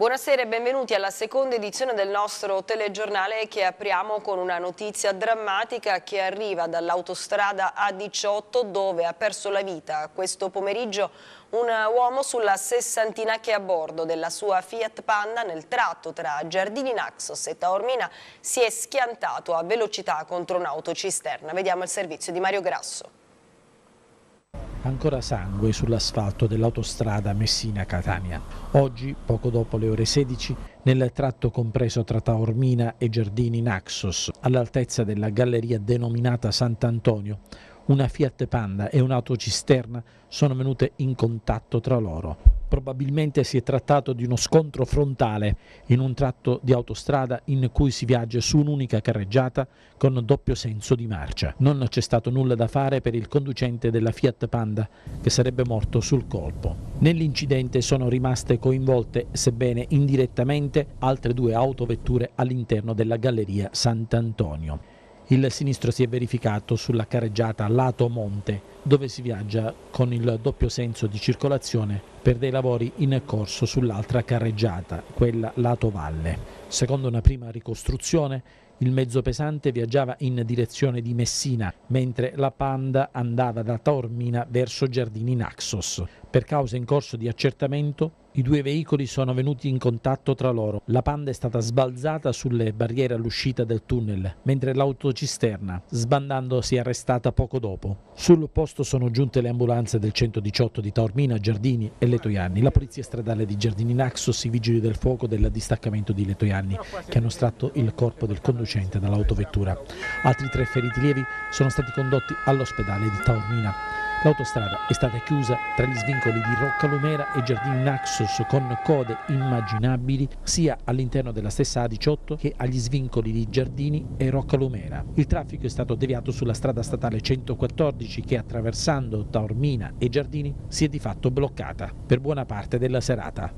Buonasera e benvenuti alla seconda edizione del nostro telegiornale che apriamo con una notizia drammatica che arriva dall'autostrada A18 dove ha perso la vita questo pomeriggio un uomo sulla sessantina che a bordo della sua Fiat Panda nel tratto tra Giardini Naxos e Taormina si è schiantato a velocità contro un'autocisterna. Vediamo il servizio di Mario Grasso ancora sangue sull'asfalto dell'autostrada Messina-Catania. Oggi, poco dopo le ore 16, nel tratto compreso tra Taormina e Giardini Naxos, all'altezza della galleria denominata Sant'Antonio, una Fiat Panda e un'autocisterna sono venute in contatto tra loro probabilmente si è trattato di uno scontro frontale in un tratto di autostrada in cui si viaggia su un'unica carreggiata con doppio senso di marcia. Non c'è stato nulla da fare per il conducente della Fiat Panda che sarebbe morto sul colpo. Nell'incidente sono rimaste coinvolte, sebbene indirettamente, altre due autovetture all'interno della galleria Sant'Antonio. Il sinistro si è verificato sulla carreggiata lato Monte, dove si viaggia con il doppio senso di circolazione per dei lavori in corso sull'altra carreggiata, quella lato Valle. Secondo una prima ricostruzione, il mezzo pesante viaggiava in direzione di Messina, mentre la Panda andava da Taormina verso Giardini Naxos. Per cause in corso di accertamento, i due veicoli sono venuti in contatto tra loro. La panda è stata sbalzata sulle barriere all'uscita del tunnel, mentre l'autocisterna, sbandando, si è arrestata poco dopo. Sul posto sono giunte le ambulanze del 118 di Taormina, Giardini e Letoianni, la polizia stradale di Giardini Naxos, i vigili del fuoco del distaccamento di Letoianni, che hanno estratto il corpo del conducente dall'autovettura. Altri tre feriti lievi sono stati condotti all'ospedale di Taormina. L'autostrada è stata chiusa tra gli svincoli di Roccalumera e Giardini Naxos con code immaginabili sia all'interno della stessa A18 che agli svincoli di Giardini e Roccalumera. Il traffico è stato deviato sulla strada statale 114 che attraversando Taormina e Giardini si è di fatto bloccata per buona parte della serata.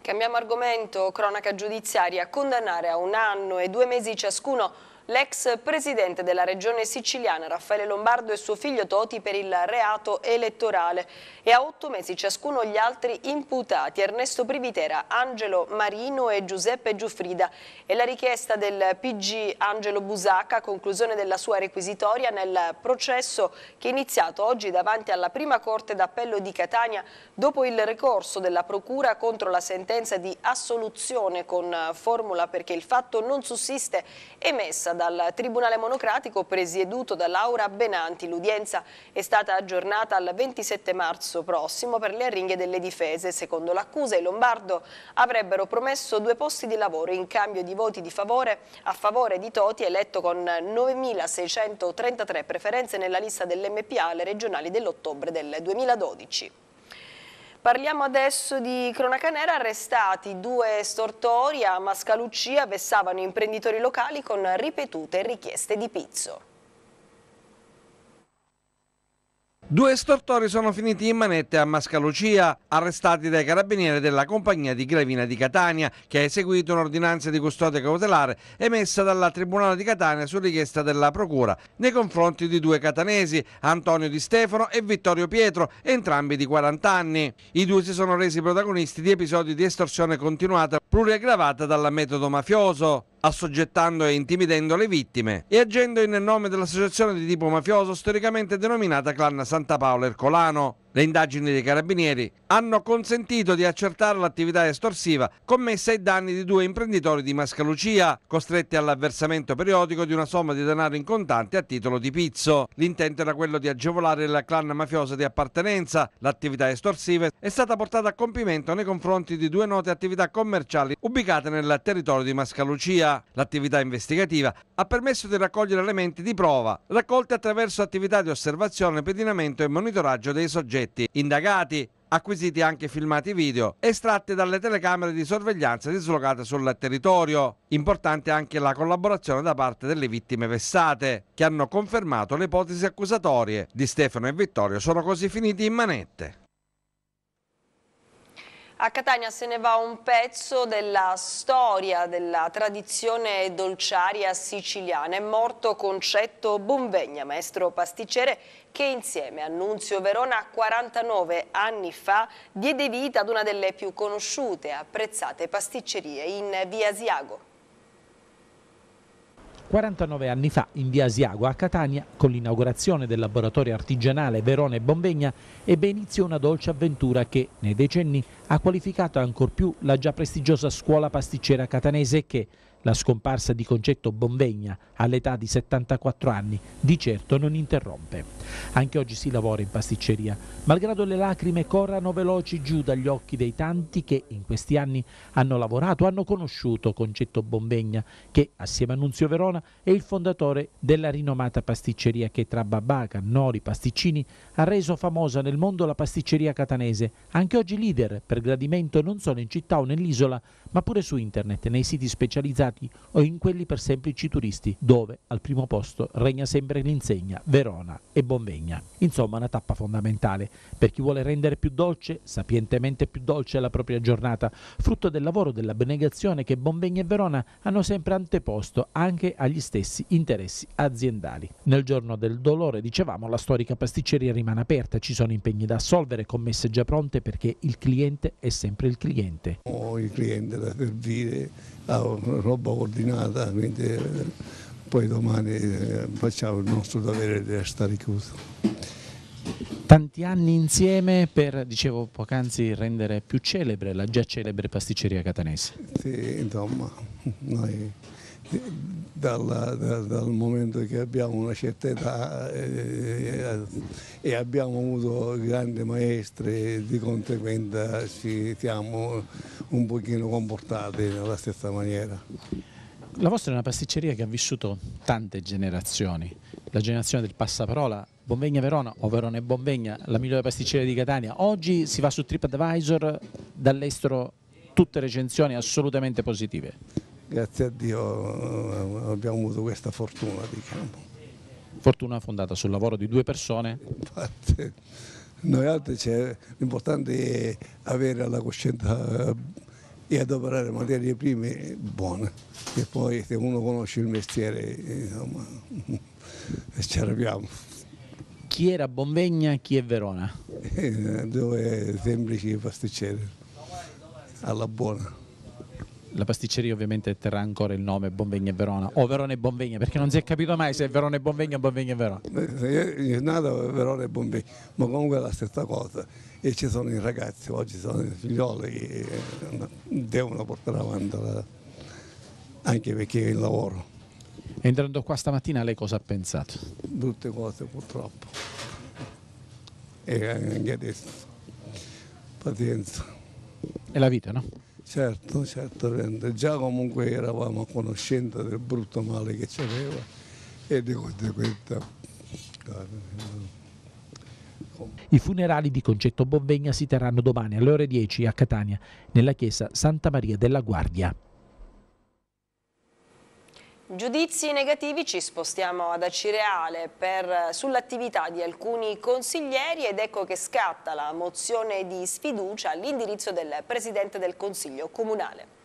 Cambiamo argomento, cronaca giudiziaria, condannare a un anno e due mesi ciascuno l'ex presidente della regione siciliana Raffaele Lombardo e suo figlio Toti per il reato elettorale e a otto mesi ciascuno gli altri imputati Ernesto Privitera, Angelo Marino e Giuseppe Giuffrida e la richiesta del PG Angelo Busacca a conclusione della sua requisitoria nel processo che è iniziato oggi davanti alla prima corte d'appello di Catania dopo il ricorso della procura contro la sentenza di assoluzione con formula perché il fatto non sussiste emessa dal Tribunale Monocratico presieduto da Laura Benanti. L'udienza è stata aggiornata al 27 marzo prossimo per le arringhe delle difese. Secondo l'accusa, i Lombardo avrebbero promesso due posti di lavoro in cambio di voti di favore a favore di Toti, eletto con 9.633 preferenze nella lista dell'MPA alle regionali dell'ottobre del 2012. Parliamo adesso di cronaca nera, arrestati due stortori a Mascalucia, vessavano imprenditori locali con ripetute richieste di pizzo. Due estortori sono finiti in manette a Mascalucia, arrestati dai carabinieri della compagnia di Gravina di Catania, che ha eseguito un'ordinanza di custodia cautelare emessa dalla Tribunale di Catania su richiesta della Procura nei confronti di due catanesi, Antonio Di Stefano e Vittorio Pietro, entrambi di 40 anni. I due si sono resi protagonisti di episodi di estorsione continuata pluriaggravata dal metodo mafioso assoggettando e intimidendo le vittime e agendo in nome dell'associazione di tipo mafioso storicamente denominata Clan Santa Paola Ercolano. Le indagini dei carabinieri hanno consentito di accertare l'attività estorsiva commessa ai danni di due imprenditori di Mascalucia, costretti all'avversamento periodico di una somma di denaro in contanti a titolo di pizzo. L'intento era quello di agevolare la clan mafiosa di appartenenza. L'attività estorsiva è stata portata a compimento nei confronti di due note attività commerciali ubicate nel territorio di Mascalucia. L'attività investigativa ha permesso di raccogliere elementi di prova, raccolti attraverso attività di osservazione, pedinamento e monitoraggio dei soggetti sospetti indagati, acquisiti anche filmati video estratti dalle telecamere di sorveglianza dislocate sul territorio. Importante anche la collaborazione da parte delle vittime vessate, che hanno confermato le ipotesi accusatorie di Stefano e Vittorio sono così finiti in manette. A Catania se ne va un pezzo della storia della tradizione dolciaria siciliana. È morto Concetto Bonvegna, maestro pasticcere che insieme a Nunzio Verona 49 anni fa diede vita ad una delle più conosciute e apprezzate pasticcerie in via Asiago. 49 anni fa, in via Asiago a Catania, con l'inaugurazione del laboratorio artigianale Verona e Bombegna, ebbe inizio una dolce avventura che, nei decenni, ha qualificato ancor più la già prestigiosa scuola pasticcera catanese che, la scomparsa di Concetto Bonvegna all'età di 74 anni di certo non interrompe. Anche oggi si lavora in pasticceria, malgrado le lacrime corrano veloci giù dagli occhi dei tanti che in questi anni hanno lavorato, hanno conosciuto Concetto Bonvegna che assieme a Nunzio Verona è il fondatore della rinomata pasticceria che tra Babaca, Nori, pasticcini ha reso famosa nel mondo la pasticceria catanese, anche oggi leader per gradimento non solo in città o nell'isola ma pure su internet, nei siti specializzati pochi o in quelli per semplici turisti, dove al primo posto regna sempre l'insegna Verona e Bonvegna. Insomma, una tappa fondamentale per chi vuole rendere più dolce, sapientemente più dolce la propria giornata, frutto del lavoro dell'abnegazione che Bonvegna e Verona hanno sempre anteposto anche agli stessi interessi aziendali. Nel giorno del dolore, dicevamo, la storica pasticceria rimane aperta, ci sono impegni da assolvere, commesse già pronte perché il cliente è sempre il cliente. Ho oh, il cliente da servire, la roba roba ordinata, quindi eh, poi domani eh, facciamo il nostro dovere di restare chiuso tanti anni insieme per, dicevo poc'anzi, rendere più celebre la già celebre pasticceria catanese. Sì, insomma, noi dal, dal, dal, momento che abbiamo una certa età eh, e abbiamo avuto grandi maestre di conseguenza ci siamo un pochino comportati nella stessa maniera. La vostra è una pasticceria che ha vissuto tante generazioni, la generazione del passaparola, Bonvegna Verona o Verona e Bonvegna, la migliore pasticceria di Catania. Oggi si va su TripAdvisor dall'estero tutte recensioni assolutamente positive grazie a Dio eh, abbiamo avuto questa fortuna. Diciamo. Fortuna fondata sul lavoro di due persone? Infatti, noi altri l'importante è avere la coscienza eh, e adoperare materie prime buone, e poi se uno conosce il mestiere insomma, ci arriviamo. Chi era Bonvegna, chi è Verona? Eh, due semplici pasticceri, alla buona la pasticceria ovviamente terrà ancora il nome Bonvegna e Verona o Verona e Bonvegna perché non si è capito mai se è Verona e Bonvegna o Bonvegna e Verona eh, io nato Verona e Bonvegna ma comunque è la stessa cosa e ci sono i ragazzi oggi sono i figlioli che eh, devono portare avanti la... anche perché il lavoro entrando qua stamattina lei cosa ha pensato? tutte cose purtroppo e anche adesso pazienza è la vita no? Certo, certamente. Già comunque eravamo a conoscenza del brutto male che c'aveva e di conseguenza... Eh, I funerali di Concetto Bonvegna si terranno domani alle ore 10 a Catania, nella chiesa Santa Maria della Guardia. Giudizi negativi ci spostiamo ad Acireale sull'attività di alcuni consiglieri ed ecco che scatta la mozione di sfiducia all'indirizzo del Presidente del Consiglio Comunale.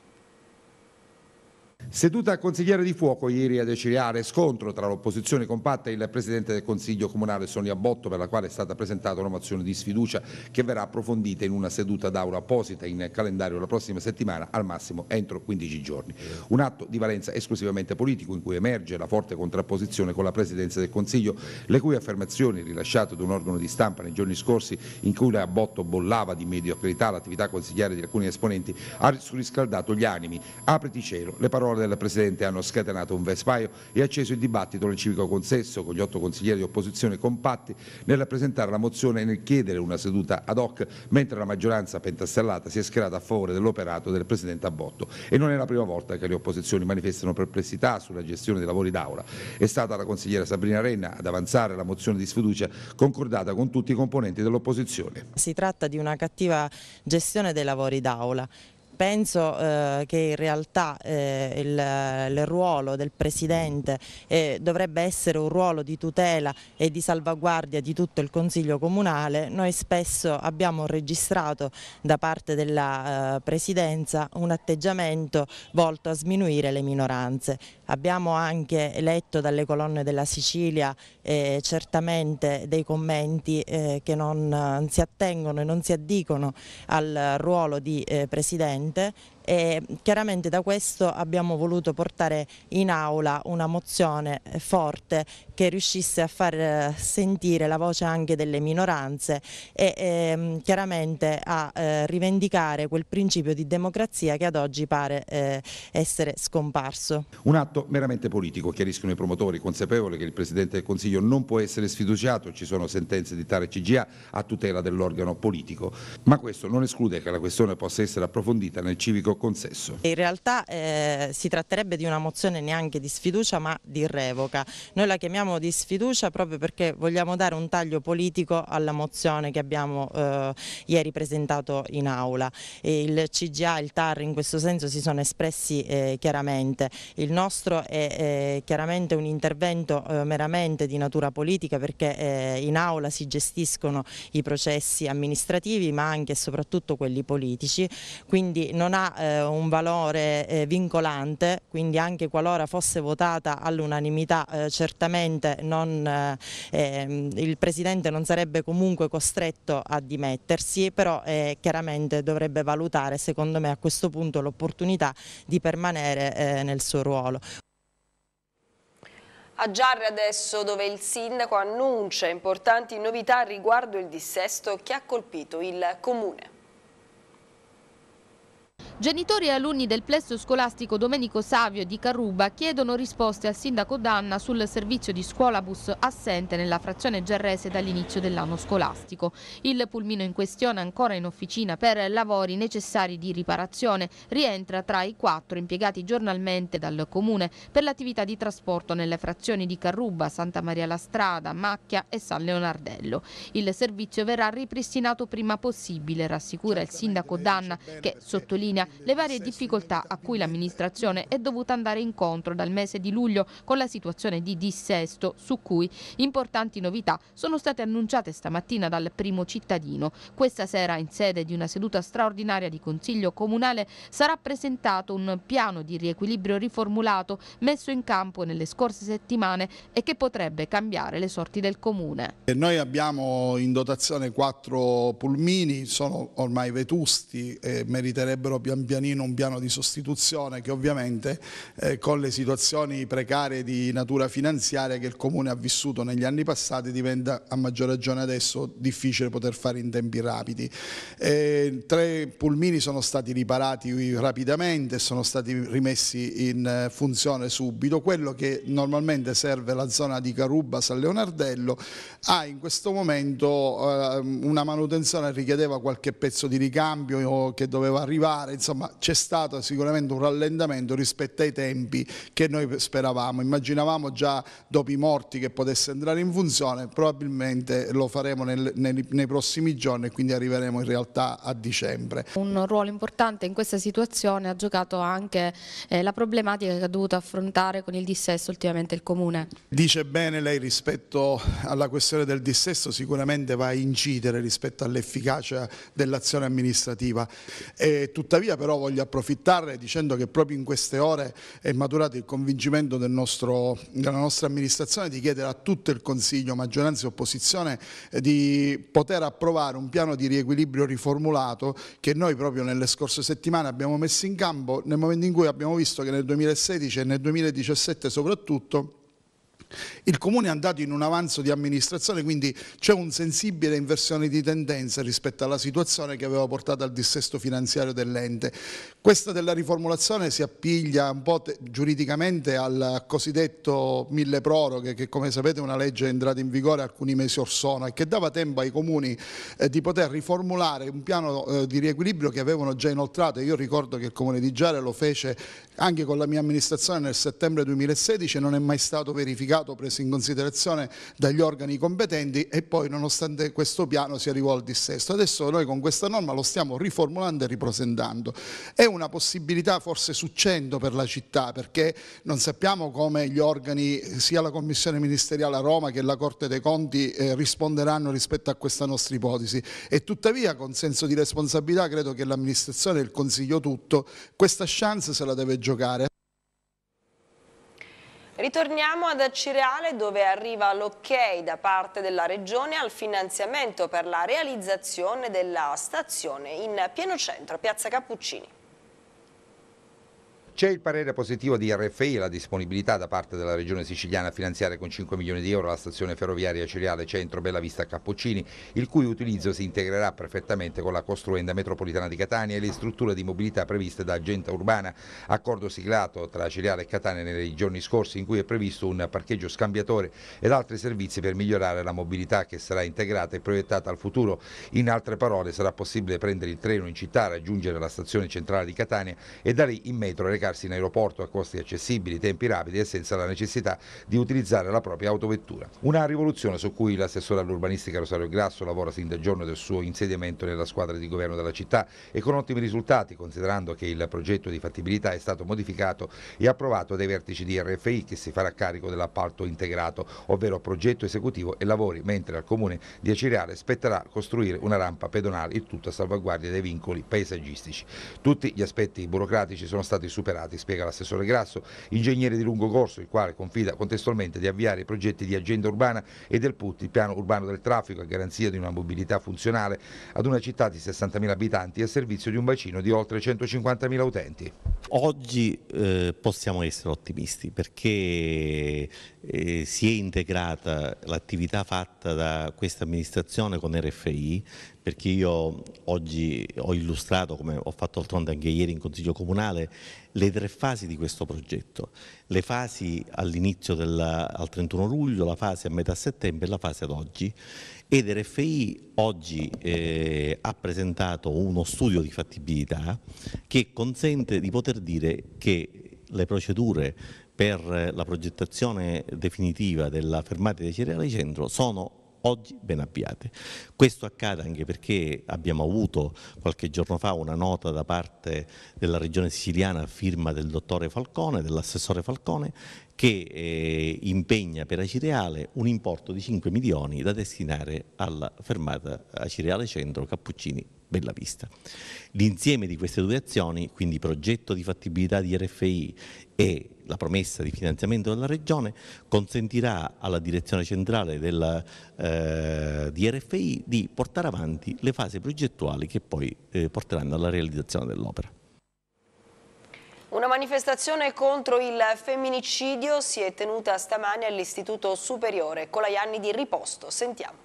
Seduta a consigliere di fuoco ieri a Deciliare, scontro tra l'opposizione compatta e il Presidente del Consiglio Comunale Sonia Botto per la quale è stata presentata una mozione di sfiducia che verrà approfondita in una seduta d'aula apposita in calendario la prossima settimana, al massimo entro 15 giorni. Un atto di valenza esclusivamente politico in cui emerge la forte contrapposizione con la Presidenza del Consiglio, le cui affermazioni rilasciate da un organo di stampa nei giorni scorsi in cui la Botto bollava di mediocrità l'attività consigliare di alcuni esponenti ha surriscaldato gli animi. Apriti cielo, le parole del Presidente hanno scatenato un vespaio e acceso il dibattito nel civico consesso con gli otto consiglieri di opposizione compatti nel rappresentare la mozione e nel chiedere una seduta ad hoc, mentre la maggioranza pentastellata si è schierata a favore dell'operato del Presidente Abbotto. E non è la prima volta che le opposizioni manifestano perplessità sulla gestione dei lavori d'Aula. È stata la consigliera Sabrina Renna ad avanzare la mozione di sfiducia concordata con tutti i componenti dell'opposizione. Si tratta di una cattiva gestione dei lavori d'Aula. Penso eh, che in realtà eh, il, il, ruolo del Presidente eh, dovrebbe essere un ruolo di tutela e di salvaguardia di tutto il Consiglio Comunale. Noi spesso abbiamo registrato da parte della eh, Presidenza un atteggiamento volto a sminuire le minoranze. Abbiamo anche letto dalle colonne della Sicilia eh, certamente dei commenti eh, che non si attengono e non si addicono al ruolo di Presidente Presidente e chiaramente da questo abbiamo voluto portare in aula una mozione forte che riuscisse a far eh, sentire la voce anche delle minoranze e ehm, chiaramente a eh, rivendicare quel principio di democrazia che ad oggi pare eh, essere scomparso. Un atto meramente politico, chiariscono i promotori, consapevoli che il Presidente del Consiglio non può essere sfiduciato, ci sono sentenze di tale CGA a tutela dell'organo politico, ma questo non esclude che la questione possa essere approfondita nel civico consesso. In realtà eh, si tratterebbe di una mozione neanche di sfiducia ma di revoca. Noi la chiamiamo di sfiducia proprio perché vogliamo dare un taglio politico alla mozione che abbiamo eh, ieri presentato in aula. E il CGA e il TAR in questo senso si sono espressi eh, chiaramente. Il nostro è eh, chiaramente un intervento eh, meramente di natura politica perché eh, in aula si gestiscono i processi amministrativi ma anche e soprattutto quelli politici, quindi non ha eh, un valore eh, vincolante, quindi anche qualora fosse votata all'unanimità eh, certamente non, eh, ehm, il Presidente non sarebbe comunque costretto a dimettersi, però eh, chiaramente dovrebbe valutare secondo me a questo punto l'opportunità di permanere eh, nel suo ruolo. A Giarre adesso dove il sindaco annuncia importanti novità riguardo il dissesto che ha colpito il comune. Genitori e alunni del plesso scolastico Domenico Savio di Carruba chiedono risposte al sindaco Danna sul servizio di scuolabus assente nella frazione gerrese dall'inizio dell'anno scolastico. Il pulmino in questione ancora in officina per lavori necessari di riparazione rientra tra i quattro impiegati giornalmente dal comune per l'attività di trasporto nelle frazioni di Carruba, Santa Maria la Strada, Macchia e San Leonardello. Il servizio verrà ripristinato prima possibile, rassicura il sindaco Danna che sottolinea sottolinea le varie difficoltà a cui l'amministrazione è dovuta andare incontro dal mese di luglio con la situazione di dissesto su cui importanti novità sono state annunciate stamattina dal primo cittadino. Questa sera in sede di una seduta straordinaria di Consiglio Comunale sarà presentato un piano di riequilibrio riformulato messo in campo nelle scorse settimane e che potrebbe cambiare le sorti del Comune. Eh, noi abbiamo in dotazione quattro pulmini, sono ormai vetusti e meriterebbero pian pianino un piano di sostituzione che ovviamente eh, con le situazioni precarie di natura finanziaria che il Comune ha vissuto negli anni passati diventa a maggior ragione adesso difficile poter fare in tempi rapidi. Eh, tre pulmini sono stati riparati rapidamente, sono stati rimessi in eh, funzione subito. Quello che normalmente serve la zona di Carubba, San Leonardello, ha in questo momento eh, una manutenzione richiedeva qualche pezzo di ricambio che doveva arrivare fare, insomma c'è stato sicuramente un rallentamento rispetto ai tempi che noi speravamo, immaginavamo già dopo i morti che potesse entrare in funzione, probabilmente lo faremo nel, nei, nei, prossimi giorni e quindi arriveremo in realtà a dicembre. Un ruolo importante in questa situazione ha giocato anche eh, la problematica che ha dovuto affrontare con il dissesto ultimamente il Comune. Dice bene lei rispetto alla questione del dissesto sicuramente va a incidere rispetto all'efficacia dell'azione amministrativa. E tutta Tuttavia però voglio approfittarne dicendo che proprio in queste ore è maturato il convincimento del nostro, della nostra amministrazione di chiedere a tutto il Consiglio, maggioranza e opposizione, eh, di poter approvare un piano di riequilibrio riformulato che noi proprio nelle scorse settimane abbiamo messo in campo nel momento in cui abbiamo visto che nel 2016 e nel 2017 soprattutto il Comune è andato in un avanzo di amministrazione, quindi c'è un sensibile inversione di tendenza rispetto alla situazione che aveva portato al dissesto finanziario dell'ente. Questa della riformulazione si appiglia un po' giuridicamente al cosiddetto mille proroghe, che come sapete è una legge entrata in vigore alcuni mesi or sono e che dava tempo ai comuni eh, di poter riformulare un piano eh, di riequilibrio che avevano già inoltrato. Io ricordo che il Comune di Giare lo fece anche con la mia amministrazione nel settembre 2016 e non è mai stato verificato comunicato preso in considerazione dagli organi competenti e poi nonostante questo piano si arrivò al dissesto. Adesso noi con questa norma lo stiamo riformulando e ripresentando. È una possibilità forse su 100 per la città perché non sappiamo come gli organi, sia la Commissione Ministeriale a Roma che la Corte dei Conti eh, risponderanno rispetto a questa nostra ipotesi e tuttavia con senso di responsabilità credo che l'amministrazione e il Consiglio tutto questa chance se la deve giocare. Ritorniamo ad Acireale dove arriva l'ok da parte della Regione al finanziamento per la realizzazione della stazione in pieno centro, Piazza Cappuccini. C'è il parere positivo di RFI e la disponibilità da parte della Regione Siciliana a finanziare con 5 milioni di euro la stazione ferroviaria ceriale Centro Bella Vista Cappuccini, il cui utilizzo si integrerà perfettamente con la costruenda metropolitana di Catania e le strutture di mobilità previste da Agenda Urbana, accordo siglato tra Ceriale e Catania nei giorni scorsi in cui è previsto un parcheggio scambiatore ed altri servizi per migliorare la mobilità che sarà integrata e proiettata al futuro. In altre parole sarà possibile prendere il treno in città, raggiungere la stazione centrale di Catania e da lì in metro recarsi recarsi in aeroporto a costi accessibili, tempi rapidi e senza la necessità di utilizzare la propria autovettura. Una rivoluzione su cui l'assessore all'urbanistica Rosario Grasso lavora sin dal giorno del suo insediamento nella squadra di governo della città e con ottimi risultati considerando che il progetto di fattibilità è stato modificato e approvato dai vertici di RFI che si farà carico dell'appalto integrato, ovvero progetto esecutivo e lavori, mentre al comune di Acireale spetterà costruire una rampa pedonale, il tutto a salvaguardia dei vincoli paesaggistici. Tutti gli aspetti burocratici sono stati superati superati, spiega l'assessore Grasso, ingegnere di lungo corso, il quale confida contestualmente di avviare i progetti di agenda urbana e del PUT, il piano urbano del traffico a garanzia di una mobilità funzionale ad una città di 60.000 abitanti a servizio di un bacino di oltre 150.000 utenti. Oggi eh, possiamo essere ottimisti perché eh, si è integrata l'attività fatta da questa amministrazione con RFI perché io oggi ho illustrato, come ho fatto altronde anche ieri in Consiglio Comunale, le tre fasi di questo progetto. Le fasi all'inizio al 31 luglio, la fase a metà settembre e la fase ad oggi. Ed RFI oggi eh, ha presentato uno studio di fattibilità che consente di poter dire che le procedure per eh, la progettazione definitiva della fermata dei cereali centro sono oggi ben avviate. Questo accade anche perché abbiamo avuto qualche giorno fa una nota da parte della regione siciliana a firma del dottore Falcone, dell'assessore Falcone, che eh, impegna per Acireale un importo di 5 milioni da destinare alla fermata Acireale Centro Cappuccini Bella Bellavista. L'insieme di queste due azioni, quindi progetto di fattibilità di RFI e la promessa di finanziamento della Regione, consentirà alla direzione centrale della, eh, di RFI di portare avanti le fasi progettuali che poi eh, porteranno alla realizzazione dell'opera. Una manifestazione contro il femminicidio si è tenuta stamani all'Istituto Superiore con la Ianni di Riposto. Sentiamo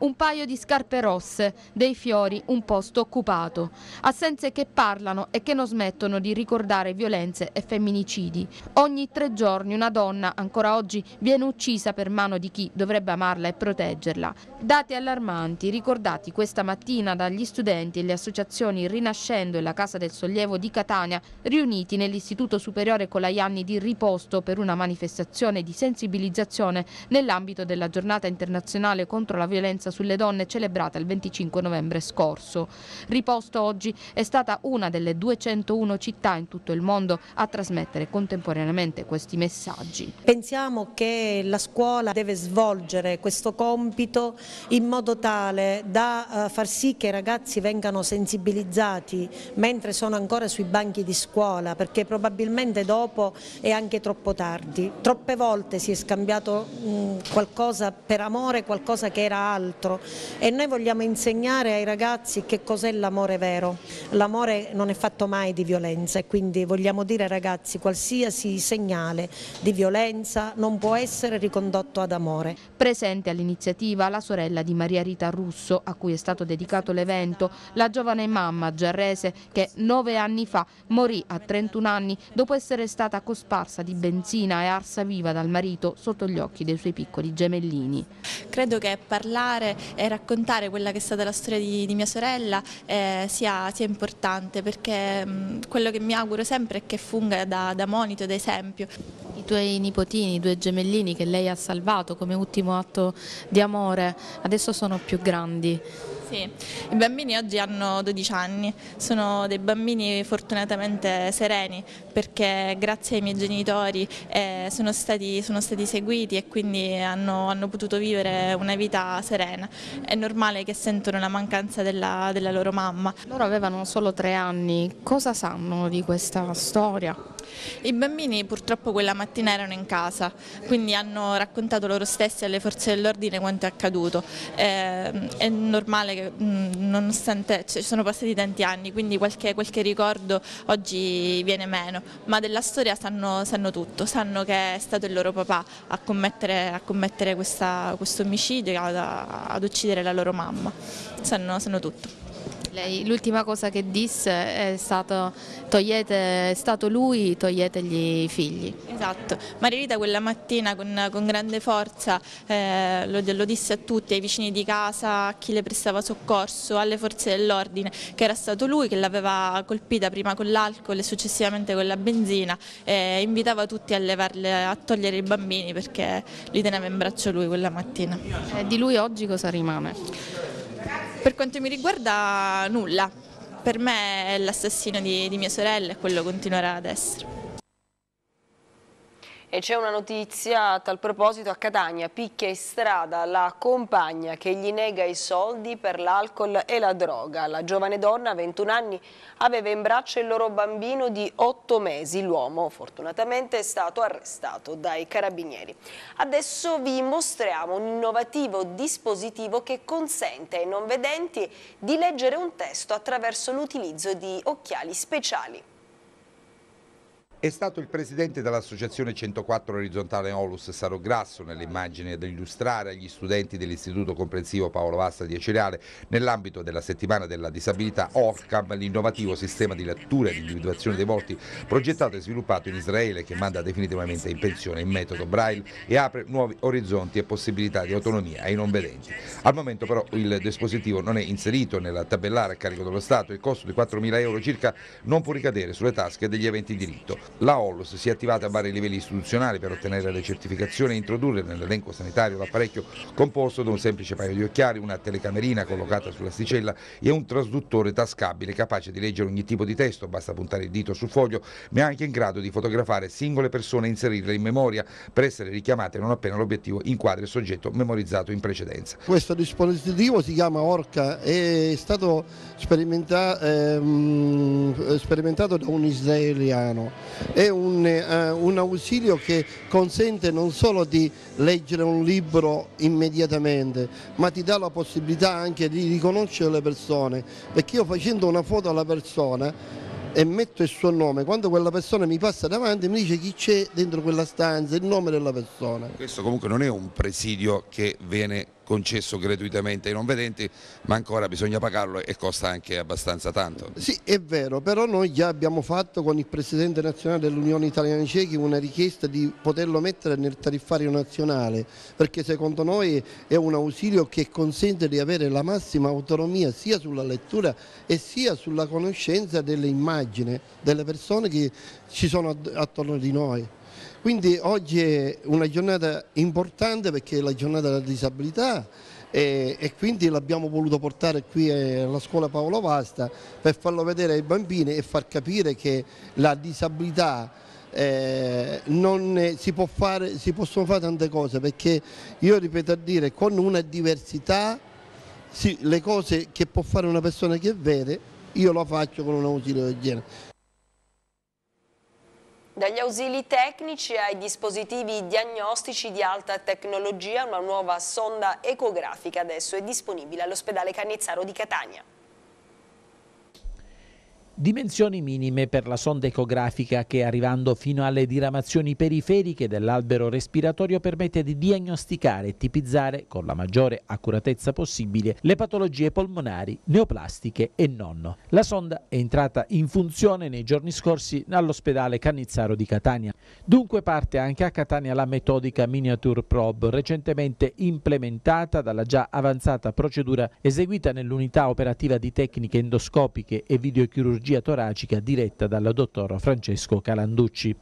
un paio di scarpe rosse, dei fiori, un posto occupato. Assenze che parlano e che non smettono di ricordare violenze e femminicidi. Ogni tre giorni una donna, ancora oggi, viene uccisa per mano di chi dovrebbe amarla e proteggerla. Dati allarmanti ricordati questa mattina dagli studenti e le associazioni Rinascendo e la Casa del Sollievo di Catania, riuniti nell'Istituto Superiore Colaianni di Riposto per una manifestazione di sensibilizzazione nell'ambito della giornata internazionale contro la violenza violenza sulle donne celebrata il 25 novembre scorso. Riposto oggi è stata una delle 201 città in tutto il mondo a trasmettere contemporaneamente questi messaggi. Pensiamo che la scuola deve svolgere questo compito in modo tale da eh, far sì che i ragazzi vengano sensibilizzati mentre sono ancora sui banchi di scuola perché probabilmente dopo è anche troppo tardi. Troppe volte si è scambiato qualcosa per amore, qualcosa che era altro altro e noi vogliamo insegnare ai ragazzi che cos'è l'amore vero. L'amore non è fatto mai di violenza e quindi vogliamo dire ai ragazzi qualsiasi segnale di violenza non può essere ricondotto ad amore. Presente all'iniziativa la sorella di Maria Rita Russo a cui è stato dedicato l'evento, la giovane mamma giarrese che nove anni fa morì a 31 anni dopo essere stata cosparsa di benzina e arsa viva dal marito sotto gli occhi dei suoi piccoli gemellini. Credo che parlare e eh, raccontare quella che è stata la storia di, di mia sorella eh, sia, sia, importante perché mh, mm, quello che mi auguro sempre è che funga da, da monito, da esempio. I tuoi nipotini, i due gemellini che lei ha salvato come ultimo atto di amore, adesso sono più grandi. Sì, i bambini oggi hanno 12 anni, sono dei bambini fortunatamente sereni perché grazie ai miei genitori eh, sono, stati, sono, stati, seguiti e quindi hanno, hanno, potuto vivere una vita serena. È normale che sentono la mancanza della, della loro mamma. Loro avevano solo tre anni, cosa sanno di questa storia? I bambini purtroppo quella mattina erano in casa, quindi hanno raccontato loro stessi alle forze dell'ordine quanto è accaduto. Eh, è normale che mm, nonostante ci cioè, sono passati tanti anni, quindi qualche, qualche ricordo oggi viene meno, ma della storia sanno, sanno, tutto, sanno che è stato il loro papà a commettere, a commettere questa, questo omicidio, ad, ad uccidere la loro mamma, sanno, sanno tutto. Lei, l'ultima cosa che disse è, stato, togliete, è stato lui, toglietegli i figli. Esatto, Maria Rita quella mattina con, con grande forza eh, lo, lo, disse a tutti, ai vicini di casa, a chi le prestava soccorso, alle forze dell'ordine, che era stato lui che l'aveva colpita prima con l'alcol e successivamente con la benzina e invitava tutti a, levarle, a togliere i bambini perché li teneva in braccio lui quella mattina. Eh, di lui oggi cosa rimane? Per quanto mi riguarda nulla, per me è l'assassino di, di mia sorella e quello continuerà ad essere. E c'è una notizia a tal proposito a Catania, picchia in strada la compagna che gli nega i soldi per l'alcol e la droga. La giovane donna, 21 anni, aveva in braccio il loro bambino di 8 mesi. L'uomo fortunatamente è stato arrestato dai carabinieri. Adesso vi mostriamo un innovativo dispositivo che consente ai non vedenti di leggere un testo attraverso l'utilizzo di occhiali speciali. È stato il presidente dell'associazione 104 orizzontale Olus Saro Grasso nell'immagine ad illustrare agli studenti dell'Istituto Comprensivo Paolo Vassa di Acereale nell'ambito della settimana della disabilità ORCAM l'innovativo sistema di lettura e di individuazione dei volti progettato e sviluppato in Israele che manda definitivamente in pensione il metodo Braille e apre nuovi orizzonti e possibilità di autonomia ai non vedenti. Al momento però il dispositivo non è inserito nella tabellare a carico dello Stato e il costo di 4.000 euro circa non può ricadere sulle tasche degli eventi diritto. La OLS si è attivata a vari livelli istituzionali per ottenere le certificazioni e introdurre nell'elenco sanitario l'apparecchio composto da un semplice paio di occhiali, una telecamerina collocata sull'asticella e un trasduttore tascabile capace di leggere ogni tipo di testo, basta puntare il dito sul foglio, ma è anche in grado di fotografare singole persone e inserirle in memoria per essere richiamate non appena l'obiettivo inquadra il soggetto memorizzato in precedenza. Questo dispositivo si chiama Orca e è stato sperimenta ehm, sperimentato da un israeliano è un, eh, un ausilio che consente non solo di leggere un libro immediatamente, ma ti dà la possibilità anche di riconoscere le persone, perché io facendo una foto alla persona e metto il suo nome, quando quella persona mi passa davanti mi dice chi c'è dentro quella stanza, il nome della persona. Questo comunque non è un presidio che viene concesso gratuitamente ai non vedenti, ma ancora bisogna pagarlo e costa anche abbastanza tanto. Sì, è vero, però noi già abbiamo fatto con il Presidente nazionale dell'Unione Italiana Ciechi una richiesta di poterlo mettere nel tariffario nazionale, perché secondo noi è un ausilio che consente di avere la massima autonomia sia sulla lettura e sia sulla conoscenza delle immagini, delle persone che ci sono attorno di noi. Quindi oggi è una giornata importante perché è la giornata della disabilità e, e quindi l'abbiamo voluto portare qui eh, alla scuola Paolo Vasta per farlo vedere ai bambini e far capire che la disabilità eh, non, si, fare, si possono fare tante cose perché io ripeto a dire con una diversità sì, le cose che può fare una persona che è vera io lo faccio con un ausilio del genere. Dagli ausili tecnici ai dispositivi diagnostici di alta tecnologia, una nuova sonda ecografica adesso è disponibile all'ospedale Cannizzaro di Catania. Dimensioni minime per la sonda ecografica che arrivando fino alle diramazioni periferiche dell'albero respiratorio permette di diagnosticare e tipizzare con la maggiore accuratezza possibile le patologie polmonari, neoplastiche e nonno. La sonda è entrata in funzione nei giorni scorsi all'ospedale Cannizzaro di Catania. Dunque parte anche a Catania la metodica Miniature Probe recentemente implementata dalla già avanzata procedura eseguita nell'unità operativa di tecniche endoscopiche e videochirurgiche chirurgia toracica diretta dal dottor Francesco Calanducci.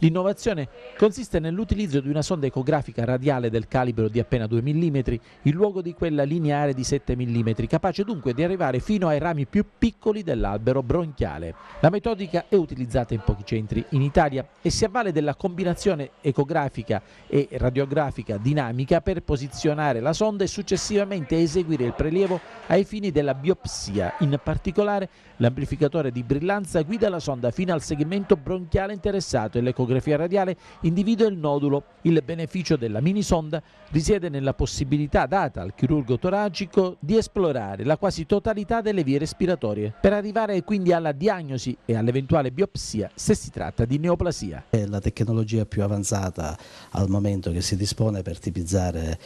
L'innovazione consiste nell'utilizzo di una sonda ecografica radiale del calibro di appena 2 mm in luogo di quella lineare di 7 mm, capace dunque di arrivare fino ai rami più piccoli dell'albero bronchiale. La metodica è utilizzata in pochi centri in Italia e si avvale della combinazione ecografica e radiografica dinamica per posizionare la sonda e successivamente eseguire il prelievo ai fini della biopsia, in particolare l'amplificatore sensore di brillanza guida la sonda fino al segmento bronchiale interessato e l'ecografia radiale individua il nodulo. Il beneficio della minisonda risiede nella possibilità data al chirurgo toracico di esplorare la quasi totalità delle vie respiratorie per arrivare quindi alla diagnosi e all'eventuale biopsia se si tratta di neoplasia. È la tecnologia più avanzata al momento che si dispone per tipizzare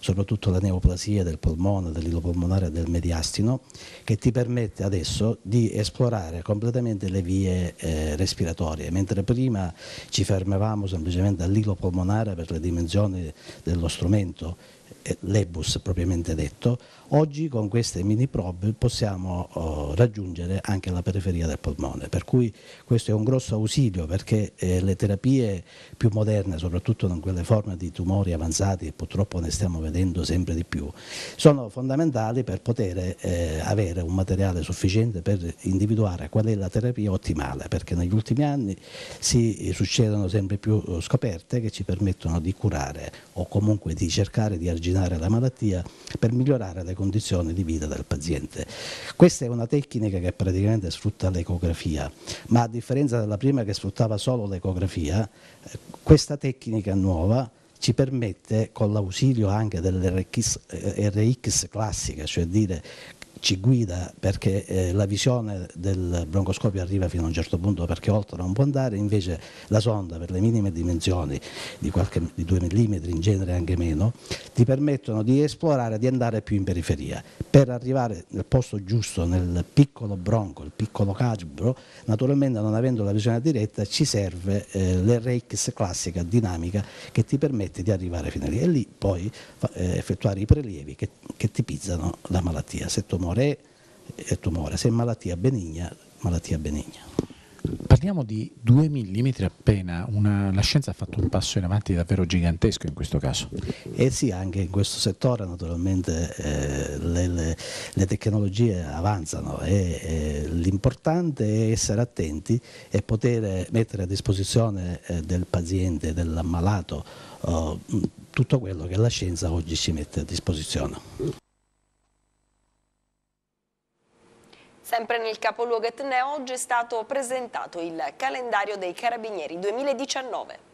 soprattutto la neoplasia del polmone, dell'ilopolmonare e del mediastino che ti permette adesso di esplorare fermare completamente le vie eh, respiratorie, mentre prima ci fermavamo semplicemente all'ilo polmonare per le dimensioni dello strumento eh, l'ebus propriamente detto, oggi con queste mini probe possiamo oh, raggiungere anche la periferia del polmone, per cui questo è un grosso ausilio perché eh, le terapie più moderne, soprattutto in quelle forme di tumori avanzati che purtroppo ne stiamo vedendo sempre di più, sono fondamentali per poter eh, avere un materiale sufficiente per individuare qual è la terapia ottimale, perché negli ultimi anni si succedono sempre più oh, scoperte che ci permettono di curare o comunque di cercare di arginare arginare la malattia, per migliorare le condizioni di vita del paziente. Questa è una tecnica che praticamente sfrutta l'ecografia, ma a differenza della prima che sfruttava solo l'ecografia, eh, questa tecnica nuova ci permette con l'ausilio anche dell'RX eh, classica, cioè dire ci guida perché eh, la visione del broncoscopio arriva fino a un certo punto perché oltre non può andare, invece la sonda per le minime dimensioni di, qualche, di 2 mm in genere anche meno, ti permettono di esplorare, di andare più in periferia. Per arrivare nel posto giusto, nel piccolo bronco, il piccolo calibro, naturalmente non avendo la visione diretta ci serve eh, l'RX classica dinamica che ti permette di arrivare fino lì e lì poi eh, effettuare i prelievi che, che tipizzano la malattia Se settomonale tumore è eh, tumore, se è malattia benigna, malattia benigna. Parliamo di 2 mm appena, una, la scienza ha fatto un passo in avanti davvero gigantesco in questo caso. Eh sì, anche in questo settore naturalmente eh, le, le, le, tecnologie avanzano e eh, l'importante è essere attenti e poter mettere a disposizione eh, del paziente, dell'ammalato, oh, tutto quello che la scienza oggi ci mette a disposizione. Sempre nel capoluogo etneo oggi è stato presentato il calendario dei Carabinieri 2019.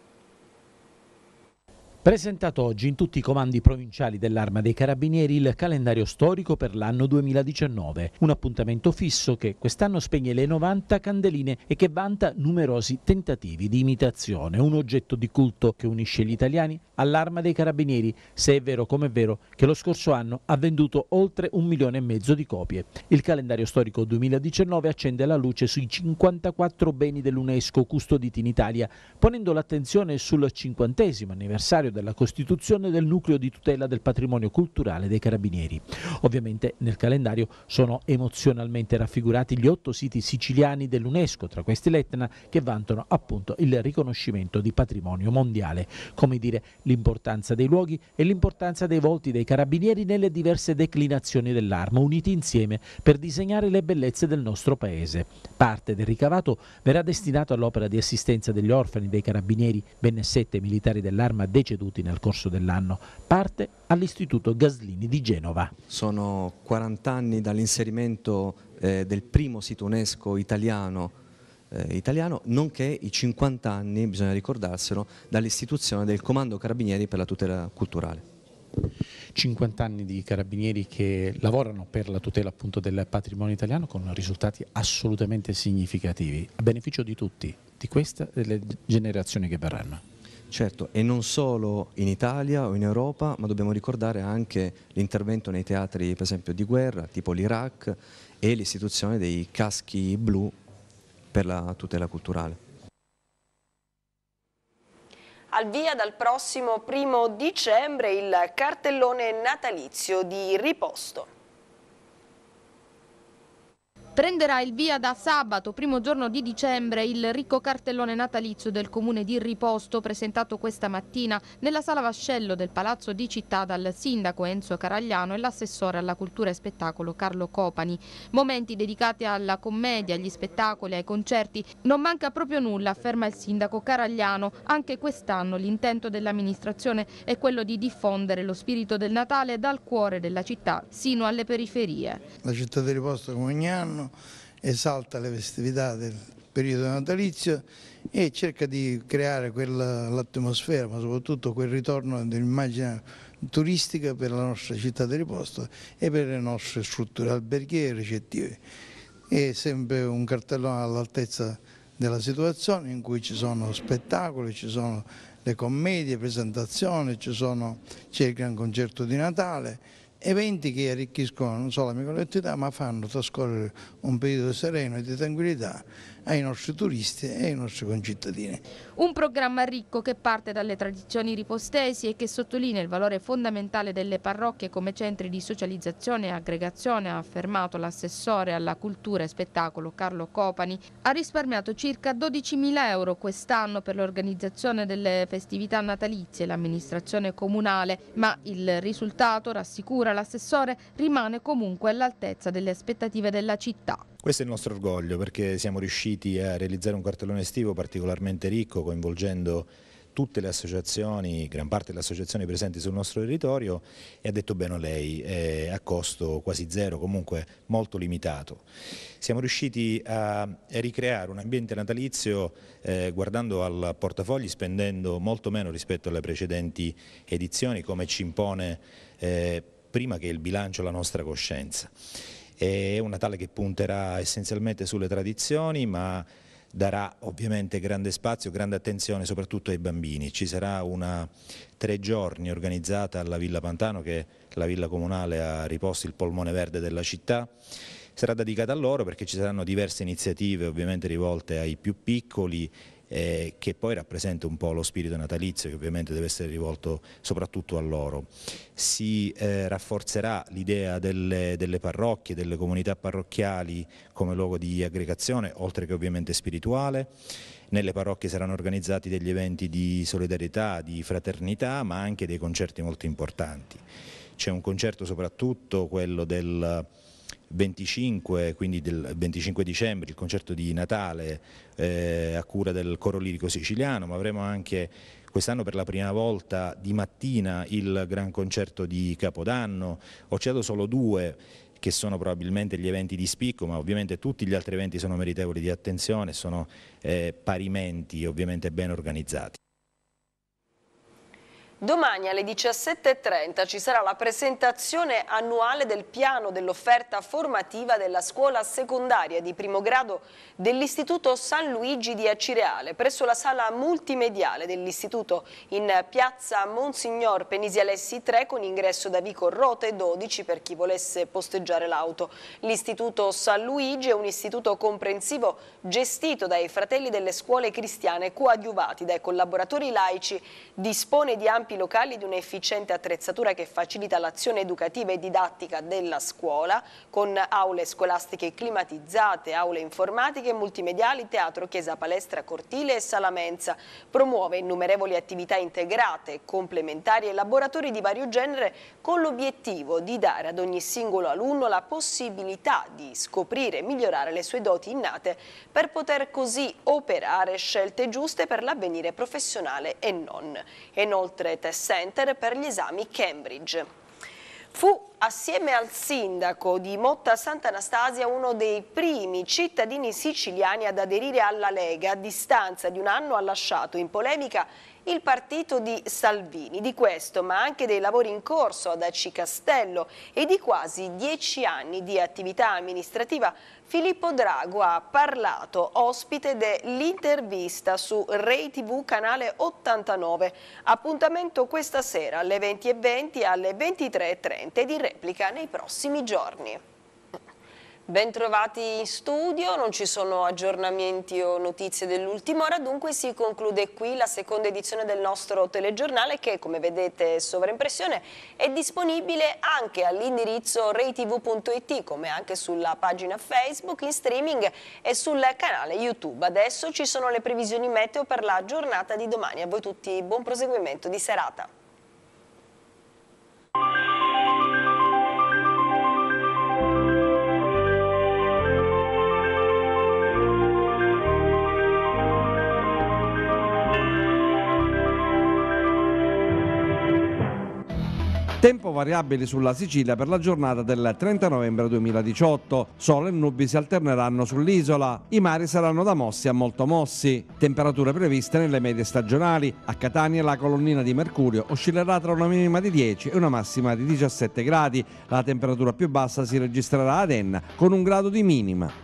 Presentato oggi in tutti i comandi provinciali dell'Arma dei Carabinieri il calendario storico per l'anno 2019, un appuntamento fisso che quest'anno spegne le 90 candeline e che vanta numerosi tentativi di imitazione, un oggetto di culto che unisce gli italiani all'Arma dei Carabinieri, se è vero come è vero che lo scorso anno ha venduto oltre un milione e mezzo di copie. Il calendario storico 2019 accende la luce sui 54 beni dell'UNESCO custoditi in Italia, ponendo l'attenzione sul 50 anniversario della costituzione del nucleo di tutela del patrimonio culturale dei carabinieri. Ovviamente nel calendario sono emozionalmente raffigurati gli otto siti siciliani dell'UNESCO, tra questi l'Etna, che vantano appunto il riconoscimento di patrimonio mondiale, come dire l'importanza dei luoghi e l'importanza dei volti dei carabinieri nelle diverse declinazioni dell'arma, uniti insieme per disegnare le bellezze del nostro paese. Parte del ricavato verrà destinato all'opera di assistenza degli orfani dei carabinieri, ben sette militari dell'arma deceduti accaduti nel corso dell'anno, parte all'Istituto Gaslini di Genova. Sono 40 anni dall'inserimento eh, del primo sito UNESCO italiano eh, italiano, nonché i 50 anni, bisogna ricordarselo, dall'istituzione del Comando Carabinieri per la tutela culturale. 50 anni di carabinieri che lavorano per la tutela appunto del patrimonio italiano con risultati assolutamente significativi, a beneficio di tutti, di questa e delle generazioni che verranno. Certo, e non solo in Italia o in Europa, ma dobbiamo ricordare anche l'intervento nei teatri, per esempio, di guerra, tipo l'Iraq, e l'istituzione dei caschi blu per la tutela culturale. Al via dal prossimo primo dicembre il cartellone natalizio di riposto. Prenderà il via da sabato, primo giorno di dicembre, il ricco cartellone natalizio del comune di Riposto presentato questa mattina nella sala Vascello del Palazzo di Città dal sindaco Enzo Caragliano e l'assessore alla cultura e spettacolo Carlo Copani. Momenti dedicati alla commedia, agli spettacoli, ai concerti. Non manca proprio nulla, afferma il sindaco Caragliano. Anche quest'anno l'intento dell'amministrazione è quello di diffondere lo spirito del Natale dal cuore della città sino alle periferie. La città di Riposto come ogni anno cristiano, esalta le festività del periodo natalizio e cerca di creare l'atmosfera, ma soprattutto quel ritorno dell'immagine turistica per la nostra città di riposto e per le nostre strutture alberghiere e ricettive. È sempre un cartellone all'altezza della situazione in cui ci sono spettacoli, ci sono le commedie, presentazioni, c'è il gran concerto di Natale, eventi che arricchiscono non solo la mia collettività ma fanno trascorrere un periodo sereno e di tranquillità ai nostri turisti e ai nostri concittadini. Un programma ricco che parte dalle tradizioni ripostesi e che sottolinea il valore fondamentale delle parrocchie come centri di socializzazione e aggregazione, ha affermato l'assessore alla cultura e spettacolo Carlo Copani. Ha risparmiato circa 12.000 euro quest'anno per l'organizzazione delle festività natalizie e l'amministrazione comunale, ma il risultato, rassicura l'assessore, rimane comunque all'altezza delle aspettative della città. Questo è il nostro orgoglio perché siamo riusciti a realizzare un cartellone estivo particolarmente ricco coinvolgendo tutte le associazioni, gran parte delle associazioni presenti sul nostro territorio e ha detto bene lei, eh, a costo quasi zero, comunque molto limitato. Siamo riusciti a ricreare un ambiente natalizio eh, guardando al portafogli spendendo molto meno rispetto alle precedenti edizioni come ci impone eh, prima che il bilancio la nostra coscienza. È un Natale che punterà essenzialmente sulle tradizioni ma darà ovviamente grande spazio, grande attenzione soprattutto ai bambini. Ci sarà una tre giorni organizzata alla Villa Pantano che è la villa comunale ha riposto il polmone verde della città sarà dedicata a loro perché ci saranno diverse iniziative ovviamente rivolte ai più piccoli eh, che poi rappresenta un po' lo spirito natalizio che ovviamente deve essere rivolto soprattutto a loro. Si eh, rafforzerà l'idea delle, delle, parrocchie, delle comunità parrocchiali come luogo di aggregazione, oltre che ovviamente spirituale. Nelle parrocchie saranno organizzati degli eventi di solidarietà, di fraternità, ma anche dei concerti molto importanti. C'è un concerto soprattutto, quello del 25, quindi del 25 dicembre, il concerto di Natale eh, a cura del coro lirico siciliano, ma avremo anche quest'anno per la prima volta di mattina il gran concerto di Capodanno, ho citato solo due che sono probabilmente gli eventi di spicco, ma ovviamente tutti gli altri eventi sono meritevoli di attenzione, sono eh, parimenti ovviamente ben organizzati. Domani alle 17.30 ci sarà la presentazione annuale del piano dell'offerta formativa della scuola secondaria di primo grado dell'Istituto San Luigi di Acireale presso la sala multimediale dell'Istituto in piazza Monsignor Penisialessi 3 con ingresso da Vico Rote 12 per chi volesse posteggiare l'auto. L'Istituto San Luigi è un istituto comprensivo gestito dai fratelli delle scuole cristiane coadiuvati dai collaboratori laici, dispone di ampi enti locali di un'efficiente attrezzatura che facilita l'azione educativa e didattica della scuola con aule scolastiche climatizzate, aule informatiche, e multimediali, teatro, chiesa, palestra, cortile e sala mensa. Promuove innumerevoli attività integrate, complementari e laboratori di vario genere con l'obiettivo di dare ad ogni singolo alunno la possibilità di scoprire e migliorare le sue doti innate per poter così operare scelte giuste per l'avvenire professionale e non. Inoltre Test Center per gli esami Cambridge. Fu assieme al sindaco di Motta Sant'Anastasia uno dei primi cittadini siciliani ad aderire alla Lega. A distanza di un anno ha lasciato in polemica il partito di Salvini. Di questo, ma anche dei lavori in corso ad Aci Castello e di quasi dieci anni di attività amministrativa Filippo Drago ha parlato, ospite dell'intervista su Rai TV Canale 89. Appuntamento questa sera alle 20.20 e alle 23.30 ed in replica nei prossimi giorni. Bentrovati in studio, non ci sono aggiornamenti o notizie dell'ultima ora, dunque si conclude qui la seconda edizione del nostro telegiornale che come vedete sovraimpressione è disponibile anche all'indirizzo reitv.it come anche sulla pagina Facebook, in streaming e sul canale YouTube. Adesso ci sono le previsioni meteo per la giornata di domani, a voi tutti buon proseguimento di serata. Tempo variabile sulla Sicilia per la giornata del 30 novembre 2018. Sole e nubi si alterneranno sull'isola. I mari saranno da mossi a molto mossi. Temperature previste nelle medie stagionali. A Catania la colonnina di mercurio oscillerà tra una minima di 10 e una massima di 17 gradi. La temperatura più bassa si registrerà ad Enna con un grado di minima.